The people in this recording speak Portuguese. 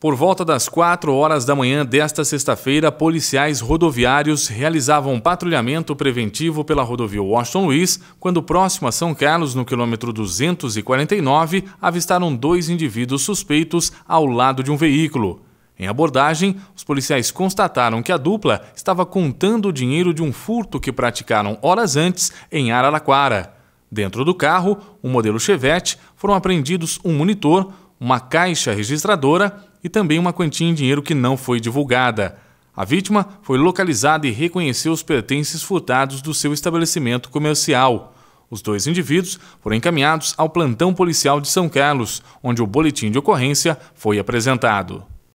Por volta das 4 horas da manhã desta sexta-feira, policiais rodoviários realizavam um patrulhamento preventivo pela rodovia Washington Luiz, quando próximo a São Carlos, no quilômetro 249, avistaram dois indivíduos suspeitos ao lado de um veículo. Em abordagem, os policiais constataram que a dupla estava contando o dinheiro de um furto que praticaram horas antes em Araraquara. Dentro do carro, um modelo Chevette, foram apreendidos um monitor, uma caixa registradora e também uma quantia em dinheiro que não foi divulgada. A vítima foi localizada e reconheceu os pertences furtados do seu estabelecimento comercial. Os dois indivíduos foram encaminhados ao plantão policial de São Carlos, onde o boletim de ocorrência foi apresentado.